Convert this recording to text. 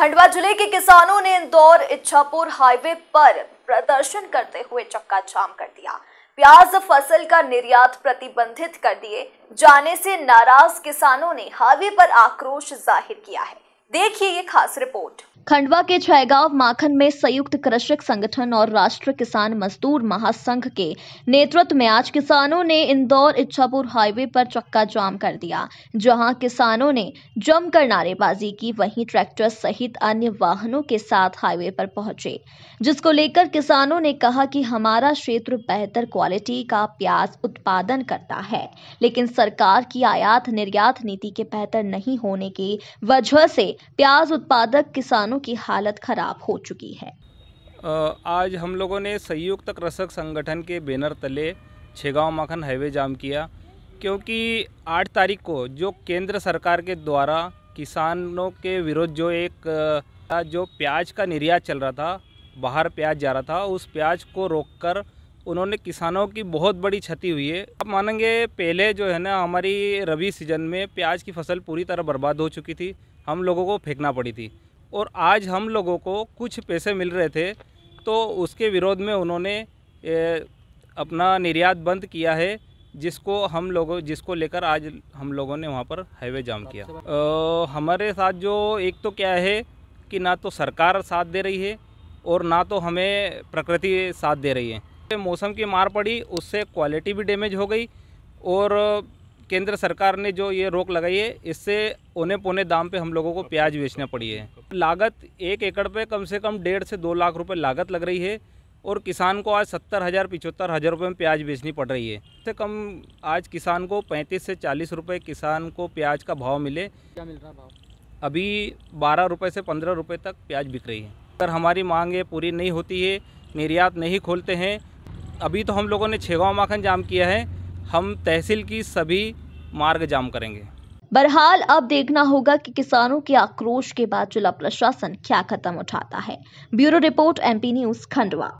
खंडवा जिले के किसानों ने इंदौर इच्छापुर हाईवे पर प्रदर्शन करते हुए चक्का जाम कर दिया प्याज फसल का निर्यात प्रतिबंधित कर दिए जाने से नाराज किसानों ने हाईवे पर आक्रोश जाहिर किया है देखिए ये खास रिपोर्ट खंडवा के छैगांव माखन में संयुक्त कृषक संगठन और राष्ट्रीय किसान मजदूर महासंघ के नेतृत्व में आज किसानों ने इंदौर इच्छापुर हाईवे पर चक्का जाम कर दिया जहां किसानों ने जमकर नारेबाजी की वहीं ट्रैक्टर सहित अन्य वाहनों के साथ हाईवे पर पहुंचे जिसको लेकर किसानों ने कहा कि हमारा क्षेत्र बेहतर क्वालिटी का प्याज उत्पादन करता है लेकिन सरकार की आयात निर्यात नीति के बेहतर नहीं होने की वजह से प्याज उत्पादक किसानों की हालत खराब हो चुकी है आज हम लोगों ने संयुक्त कृषक संगठन के बैनर तले छेगांव माखन हाईवे जाम किया क्योंकि आठ तारीख को जो केंद्र सरकार के द्वारा किसानों के विरुद्ध जो एक जो प्याज का निर्यात चल रहा था बाहर प्याज जा रहा था उस प्याज को रोककर उन्होंने किसानों की बहुत बड़ी क्षति हुई है आप मानेंगे पहले जो है ना हमारी रबी सीजन में प्याज की फसल पूरी तरह बर्बाद हो चुकी थी हम लोगों को फेंकना पड़ी थी और आज हम लोगों को कुछ पैसे मिल रहे थे तो उसके विरोध में उन्होंने अपना निर्यात बंद किया है जिसको हम लोगों जिसको लेकर आज हम लोगों ने वहाँ पर हाईवे जाम किया आ, हमारे साथ जो एक तो क्या है कि ना तो सरकार साथ दे रही है और ना तो हमें प्रकृति साथ दे रही है मौसम की मार पड़ी उससे क्वालिटी भी डैमेज हो गई और केंद्र सरकार ने जो ये रोक लगाई है इससे औने पौने दाम पे हम लोगों को प्याज बेचना पड़ी है लागत एक एकड़ पे कम से कम डेढ़ से दो लाख रुपए लागत लग रही है और किसान को आज सत्तर हज़ार पिचहत्तर हज़ार रुपये में प्याज बेचनी पड़ रही है से कम आज किसान को पैंतीस से चालीस रुपये किसान को प्याज का भाव मिले क्या मिल रहा भाव अभी बारह रुपये से पंद्रह रुपये तक प्याज बिक रही है अगर हमारी मांग ये पूरी नहीं होती है निर्यात नहीं खोलते हैं अभी तो हम लोगों ने छेगाँव माखन जाम किया है हम तहसील की सभी मार्ग जाम करेंगे बहरहाल अब देखना होगा कि किसानों के आक्रोश के बाद जिला प्रशासन क्या कदम उठाता है bureau report MP news Khandwa